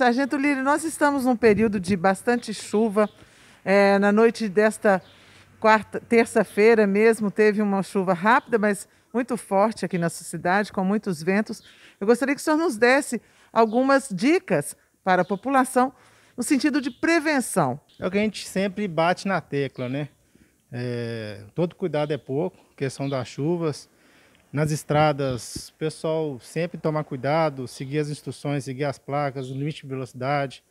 Sargento Lira, nós estamos num período de bastante chuva. É, na noite desta quarta, terça-feira mesmo, teve uma chuva rápida, mas muito forte aqui na nossa cidade, com muitos ventos. Eu gostaria que o senhor nos desse algumas dicas para a população no sentido de prevenção. É o que a gente sempre bate na tecla, né? É, todo cuidado é pouco, questão das chuvas. Nas estradas, pessoal sempre tomar cuidado, seguir as instruções, seguir as placas, o limite de velocidade,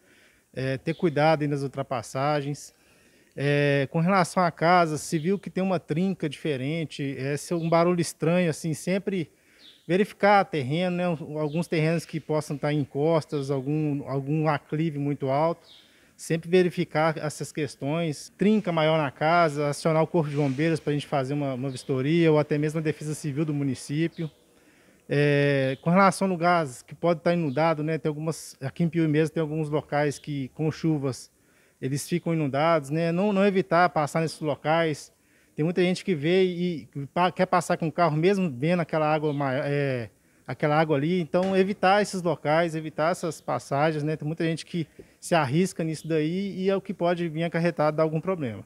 é, ter cuidado nas ultrapassagens. É, com relação à casa, se viu que tem uma trinca diferente, é, se é um barulho estranho, assim, sempre verificar terreno, né, alguns terrenos que possam estar em encostas, algum, algum aclive muito alto sempre verificar essas questões, trinca maior na casa, acionar o Corpo de Bombeiros para a gente fazer uma, uma vistoria ou até mesmo a Defesa Civil do município. É, com relação ao gás, que pode estar tá inundado, né? Tem algumas, aqui em Piuí mesmo tem alguns locais que, com chuvas, eles ficam inundados, né? Não, não evitar passar nesses locais. Tem muita gente que vê e quer passar com o carro mesmo vendo aquela água, é, aquela água ali. Então, evitar esses locais, evitar essas passagens, né? Tem muita gente que se arrisca nisso daí e é o que pode vir acarretado de algum problema.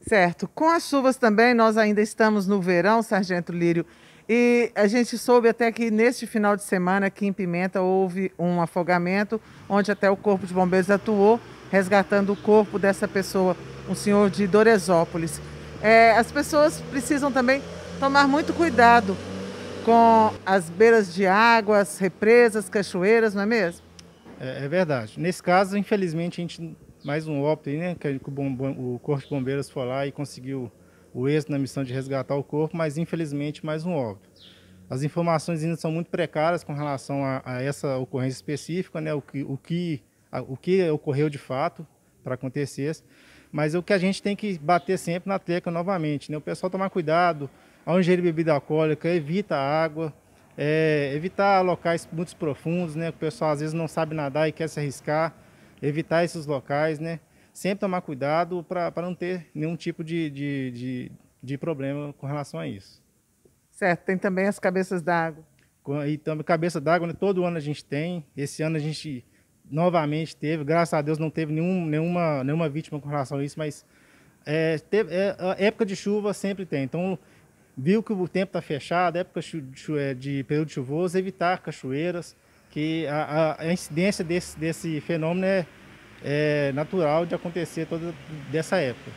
Certo. Com as chuvas também, nós ainda estamos no verão, Sargento Lírio, e a gente soube até que neste final de semana aqui em Pimenta houve um afogamento, onde até o Corpo de Bombeiros atuou, resgatando o corpo dessa pessoa, um senhor de Doresópolis. É, as pessoas precisam também tomar muito cuidado com as beiras de águas, represas, cachoeiras, não é mesmo? É, é, verdade. Nesse caso, infelizmente, a gente mais um óbito aí, né? Que o, bom, o corpo de bombeiros foi lá e conseguiu o êxito na missão de resgatar o corpo, mas infelizmente mais um óbito. As informações ainda são muito precárias com relação a, a essa ocorrência específica, né? O que, o que, a, o que ocorreu de fato para acontecer. Mas é o que a gente tem que bater sempre na tecla novamente, né? O pessoal tomar cuidado, ao ingerir bebida alcoólica, evita a água, é, evitar locais muito profundos, né? O pessoal às vezes não sabe nadar e quer se arriscar, evitar esses locais, né? Sempre tomar cuidado para não ter nenhum tipo de, de, de, de, problema com relação a isso. Certo, tem também as cabeças d'água. E também cabeça d'água, né? todo ano a gente tem. Esse ano a gente novamente teve, graças a Deus não teve nenhum, nenhuma, nenhuma vítima com relação a isso, mas é, teve, é, é época de chuva sempre tem. Então viu que o tempo está fechado, época é, de período chuvoso, evitar cachoeiras, que a, a incidência desse, desse fenômeno é, é, natural de acontecer toda dessa época.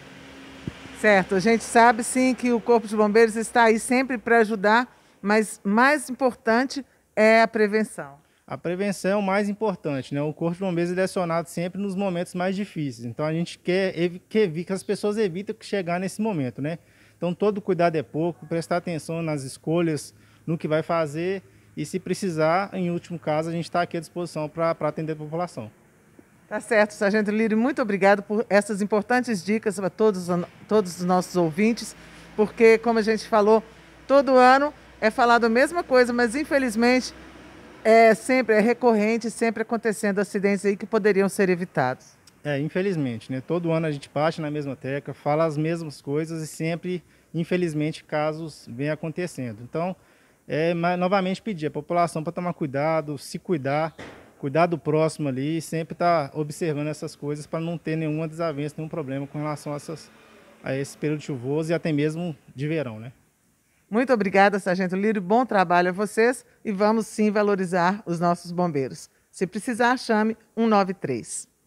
Certo, a gente sabe sim que o Corpo de Bombeiros está aí sempre para ajudar, mas mais importante é a prevenção. A prevenção é o mais importante, né? O Corpo de Bombeiros é acionado sempre nos momentos mais difíceis. Então a gente quer, quer que as pessoas evitem chegar nesse momento, né? Então, todo cuidado é pouco, prestar atenção nas escolhas, no que vai fazer e, se precisar, em último caso, a gente está aqui à disposição para atender a população. Tá certo, Sargento Lírio, muito obrigado por essas importantes dicas para todos, todos os nossos ouvintes, porque, como a gente falou, todo ano é falado a mesma coisa, mas infelizmente é sempre é recorrente, sempre acontecendo acidentes aí que poderiam ser evitados. É, infelizmente, né? Todo ano a gente bate na mesma tecla, fala as mesmas coisas e sempre, infelizmente, casos vêm acontecendo. Então, é, novamente pedir à população para tomar cuidado, se cuidar, cuidar do próximo ali e sempre estar tá observando essas coisas para não ter nenhuma desavença, nenhum problema com relação a, essas, a esse período chuvoso e até mesmo de verão, né? Muito obrigada, Sargento Lírio. Bom trabalho a vocês e vamos sim valorizar os nossos bombeiros. Se precisar, chame 193.